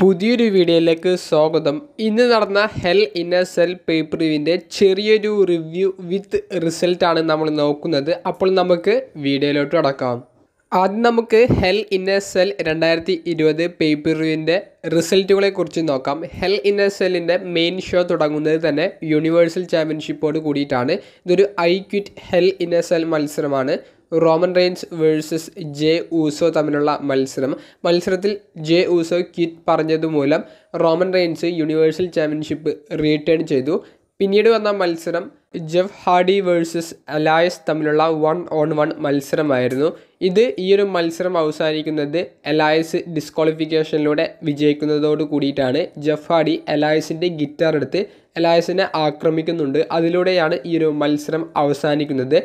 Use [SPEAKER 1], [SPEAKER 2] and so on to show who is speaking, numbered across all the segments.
[SPEAKER 1] പുതിയൊരു വീഡിയോയിലേക്ക് സ്വാഗതം ഇന്ന് നടന്ന ഹെൽ ഇൻ എ സെൽ പേപ്പറിവിൻ്റെ ചെറിയൊരു റിവ്യൂ വിത്ത് റിസൾട്ടാണ് നമ്മൾ നോക്കുന്നത് അപ്പോൾ നമുക്ക് വീഡിയോയിലോട്ട് അടക്കാം ആദ്യം നമുക്ക് ഹെൽ ഇൻ എ സെൽ രണ്ടായിരത്തി ഇരുപത് പേപ്പറിവിൻ്റെ റിസൾട്ടുകളെ കുറിച്ച് നോക്കാം ഹെൽ ഇൻ എ സെല്ലിൻ്റെ മെയിൻ ഷോ തുടങ്ങുന്നത് തന്നെ യൂണിവേഴ്സൽ ചാമ്പ്യൻഷിപ്പോട് കൂടിയിട്ടാണ് ഇതൊരു I quit hell a cell മത്സരമാണ് Roman Reigns versus Jey Uso തമ്മിലുള്ള മത്സരം മത്സരത്തിൽ ജെ ഊസോ കിറ്റ് പറഞ്ഞതുമൂലം Roman Reigns universal championship return ചെയ്തു പിന്നീട് വന്ന മത്സരം ജെഫ് ഹാഡി വേഴ്സസ് അലായസ് തമ്മിലുള്ള വൺ ഓൺ വൺ മത്സരമായിരുന്നു ഇത് ഈ ഒരു മത്സരം അവസാനിക്കുന്നത് അലായസ് ഡിസ്ക്വാളിഫിക്കേഷനിലൂടെ വിജയിക്കുന്നതോട് കൂടിയിട്ടാണ് ജെഫ് ഹാഡി അലായസിൻ്റെ ഗിറ്റാർ എടുത്ത് അലായസിനെ ആക്രമിക്കുന്നുണ്ട് അതിലൂടെയാണ് ഈ ഒരു മത്സരം അവസാനിക്കുന്നത്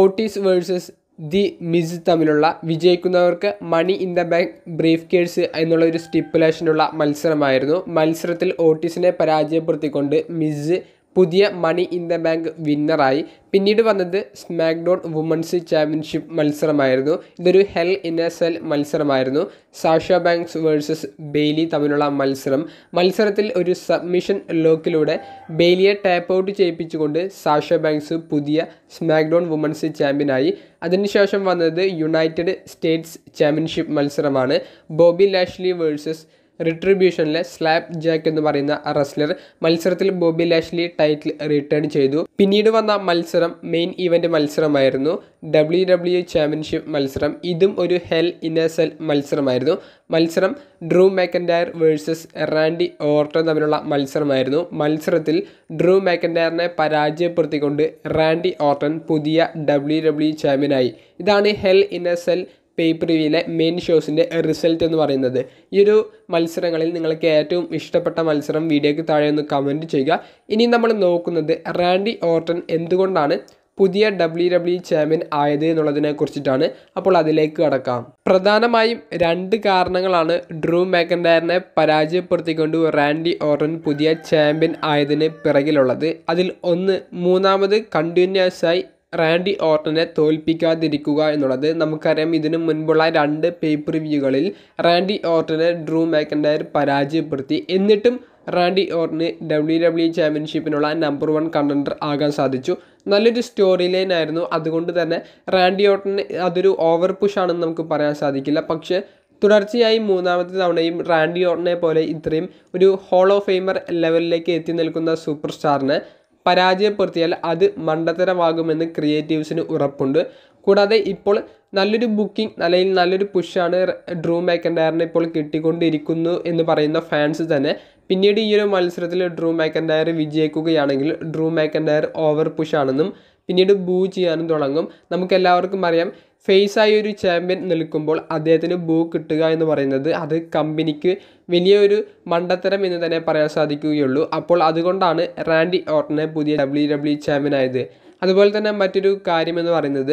[SPEAKER 1] ഓട്ടീസ് വേഴ്സസ് ദി മിസ് തമ്മിലുള്ള വിജയിക്കുന്നവർക്ക് money in the bank briefcase എന്നുള്ള ഒരു സ്റ്റിപ്പുലേഷനുള്ള മത്സരമായിരുന്നു മത്സരത്തിൽ ഓട്ടീസിനെ പരാജയപ്പെടുത്തിക്കൊണ്ട് മിസ് പുതിയ മണി ഇൻ ദ ബാങ്ക് വിന്നറായി പിന്നീട് വന്നത് സ്മാക്ഡോൺ വുമൻസ് ചാമ്പ്യൻഷിപ്പ് മത്സരമായിരുന്നു ഇതൊരു ഹെൽ ഇൻ എ സെൽ മത്സരമായിരുന്നു സാഷ ബാങ്ക്സ് വേഴ്സസ് ബെയ്ലി തമ്മിലുള്ള മത്സരം മത്സരത്തിൽ ഒരു സബ്മിഷൻ ലോക്കിലൂടെ ബെയ്ലിയെ ടാപ്പ് ഔട്ട് ചെയ്യിപ്പിച്ചുകൊണ്ട് സാഷ ബാങ്ക്സ് പുതിയ സ്മാക്ഡോൺ വുമൻസ് ചാമ്പ്യനായി അതിനുശേഷം വന്നത് യുണൈറ്റഡ് സ്റ്റേറ്റ്സ് ചാമ്പ്യൻഷിപ്പ് മത്സരമാണ് ബോബി ലാഷ്ലി വേഴ്സസ് റിട്രിബ്യൂഷനിലെ സ്ലാബ് ജാക്ക് എന്ന് പറയുന്ന റെസ്ലർ മത്സരത്തിൽ ബോബി ലാഷ്ലി ടൈറ്റിൽ റിട്ടേൺ ചെയ്തു പിന്നീട് വന്ന മത്സരം മെയിൻ ഇവൻ്റ് മത്സരമായിരുന്നു ഡബ്ല്യു ഡബ്ല്യു ചാമ്പ്യൻഷിപ്പ് മത്സരം ഇതും ഒരു ഹെൽ ഇൻ എ സെൽ മത്സരമായിരുന്നു മത്സരം Drew McIntyre versus Randy Orton തമ്മിലുള്ള മത്സരമായിരുന്നു മത്സരത്തിൽ ഡ്രൂ മാക്കൻഡയറിനെ പരാജയപ്പെടുത്തിക്കൊണ്ട് റാൻഡി ഓർട്ടൺ പുതിയ ഡബ്ല്യു ഡബ്ല്യു ചാമ്പ്യനായി ഇതാണ് ഹെൽ ഇൻ എ സെൽ പേപ്പറിവിയിലെ മെയിൻ ഷോസിൻ്റെ റിസൾട്ട് എന്ന് പറയുന്നത് ഈ ഒരു മത്സരങ്ങളിൽ നിങ്ങൾക്ക് ഏറ്റവും ഇഷ്ടപ്പെട്ട മത്സരം വീഡിയോയ്ക്ക് താഴെ ഒന്ന് കമൻറ്റ് ചെയ്യുക ഇനി നമ്മൾ നോക്കുന്നത് റാൻഡി ഓർട്ടൺ എന്തുകൊണ്ടാണ് പുതിയ ഡബ്ല്യു ഡബ്ല്യു ചാമ്പ്യൻ ആയത് എന്നുള്ളതിനെ കുറിച്ചിട്ടാണ് അപ്പോൾ അതിലേക്ക് കടക്കാം പ്രധാനമായും രണ്ട് കാരണങ്ങളാണ് ഡ്രൂ മാക്കൻഡയറിനെ പരാജയപ്പെടുത്തിക്കൊണ്ട് റാൻഡി ഓറൻ പുതിയ ചാമ്പ്യൻ ആയതിന് പിറകിലുള്ളത് അതിൽ ഒന്ന് മൂന്നാമത് കണ്ടിന്യൂസ് ആയി റാൻഡി ഓർട്ടനെ തോൽപ്പിക്കാതിരിക്കുക എന്നുള്ളത് നമുക്കറിയാം ഇതിനു മുൻപുള്ള രണ്ട് പേപ്പർ വ്യൂകളിൽ റാൻഡി ഓർട്ടനെ ഡ്രൂ മാക്കൻഡയർ പരാജയപ്പെടുത്തി എന്നിട്ടും റാൻഡി ഓർട്ടന് ഡബ്ല്യു ഡബ്ല്യു ചാമ്പ്യൻഷിപ്പിനുള്ള നമ്പർ വൺ കണ്ടൻഡർ ആകാൻ സാധിച്ചു നല്ലൊരു സ്റ്റോറി ലൈൻ ആയിരുന്നു അതുകൊണ്ട് തന്നെ റാൻഡി ഓർട്ടന് അതൊരു ഓവർ പുഷ് ആണെന്ന് നമുക്ക് പറയാൻ സാധിക്കില്ല പക്ഷേ തുടർച്ചയായി മൂന്നാമത്തെ തവണയും റാൻഡി ഓർട്ടനെ പോലെ ഇത്രയും ഒരു ഹോൾ ഓഫ് ലെവലിലേക്ക് എത്തി നിൽക്കുന്ന സൂപ്പർ സ്റ്റാറിനെ പരാജയപ്പെടുത്തിയാൽ അത് മണ്ടത്തരമാകുമെന്ന് ക്രിയേറ്റീവ്സിന് ഉറപ്പുണ്ട് കൂടാതെ ഇപ്പോൾ നല്ലൊരു ബുക്കിംഗ് അല്ലെങ്കിൽ നല്ലൊരു പുഷാണ് ഡ്രൂ മാക്കൻഡയറിനെ ഇപ്പോൾ കിട്ടിക്കൊണ്ടിരിക്കുന്നു എന്ന് പറയുന്ന ഫാൻസ് തന്നെ പിന്നീട് ഈ ഒരു മത്സരത്തിൽ ഡ്രൂ മാക്കൻഡയർ വിജയിക്കുകയാണെങ്കിൽ ഡ്രൂ മാക്കൻഡയർ ഓവർ പുഷാണെന്നും പിന്നീട് ബൂ ചെയ്യാനും തുടങ്ങും നമുക്കെല്ലാവർക്കും അറിയാം ഫേസ് ആയി ഒരു ചാമ്പ്യൻ നിൽക്കുമ്പോൾ അദ്ദേഹത്തിന് ബൂ കിട്ടുക എന്ന് പറയുന്നത് അത് കമ്പനിക്ക് വലിയൊരു മണ്ടത്തരം എന്ന് തന്നെ പറയാൻ സാധിക്കുകയുള്ളൂ അപ്പോൾ അതുകൊണ്ടാണ് റാൻഡി ഓർട്ടനെ പുതിയ ഡബ്ല്യു ഡബ്ല്യു ചാമ്പ്യൻ ആയത് അതുപോലെ തന്നെ മറ്റൊരു കാര്യമെന്ന് പറയുന്നത്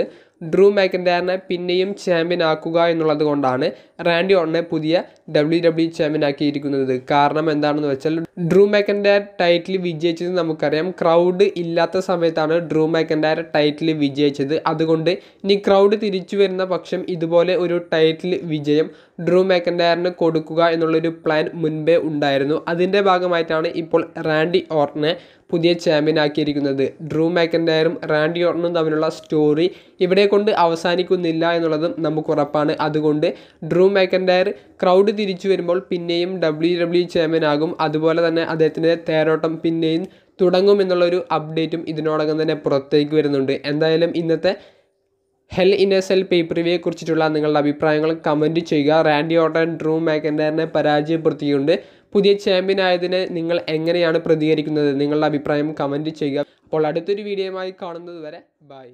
[SPEAKER 1] ഡ്രൂ മാക്കൻഡയറിനെ പിന്നെയും ചാമ്പ്യൻ ആക്കുക എന്നുള്ളത് കൊണ്ടാണ് റാൻഡി ഓണിനെ പുതിയ ഡബ്ല്യു ഡബ്ല്യു ചാമ്പ്യൻ ആക്കിയിരിക്കുന്നത് കാരണം എന്താണെന്ന് വെച്ചാൽ ഡ്രൂ മാക്കൻഡയർ ടൈറ്റിൽ വിജയിച്ചത് നമുക്കറിയാം ക്രൗഡ് ഇല്ലാത്ത സമയത്താണ് ഡ്രൂ മാക്കൻഡയർ ടൈറ്റിൽ വിജയിച്ചത് അതുകൊണ്ട് ഇനി ക്രൗഡ് തിരിച്ചു വരുന്ന പക്ഷം ഇതുപോലെ ഒരു ടൈറ്റിൽ വിജയം ഡ്രൂ മാക്കൻഡയറിന് കൊടുക്കുക എന്നുള്ളൊരു പ്ലാൻ മുൻപേ ഉണ്ടായിരുന്നു അതിൻ്റെ ഭാഗമായിട്ടാണ് ഇപ്പോൾ റാൻഡി ഓർട്ടിനെ പുതിയ ചാമ്പ്യൻ ആക്കിയിരിക്കുന്നത് ഡ്രൂ മാക്കൻഡയറും റാൻഡി ഓർട്ടനും തമ്മിലുള്ള സ്റ്റോറി ഇവിടെ കൊണ്ട് അവസാനിക്കുന്നില്ല എന്നുള്ളതും നമുക്ക് ഉറപ്പാണ് അതുകൊണ്ട് ഡ്രൂ മാക്കൻഡയർ ക്രൗഡ് തിരിച്ചു വരുമ്പോൾ പിന്നെയും ഡബ്ല്യു ഡബ്ല്യു ചാമ്പ്യൻ ആകും അതുപോലെ തന്നെ അദ്ദേഹത്തിൻ്റെ തേരോട്ടം പിന്നെയും തുടങ്ങുമെന്നുള്ളൊരു അപ്ഡേറ്റും ഇതിനോടകം തന്നെ പുറത്തേക്ക് വരുന്നുണ്ട് എന്തായാലും ഇന്നത്തെ ഹെൽ ഇൻ എ സെൽ പേപ്പറിവിയെ കുറിച്ചിട്ടുള്ള നിങ്ങളുടെ അഭിപ്രായങ്ങൾ കമൻറ്റ് ചെയ്യുക റാൻഡി ഓട്ടൻ ഡ്രൂ മാക്കൻഡയറിനെ പരാജയപ്പെടുത്തിയുകൊണ്ട് പുതിയ ചാമ്പ്യൻ ആയതിനെ നിങ്ങൾ എങ്ങനെയാണ് പ്രതികരിക്കുന്നത് നിങ്ങളുടെ അഭിപ്രായം കമൻറ്റ് ചെയ്യുക അപ്പോൾ അടുത്തൊരു വീഡിയോയുമായി കാണുന്നത് വരെ ബൈ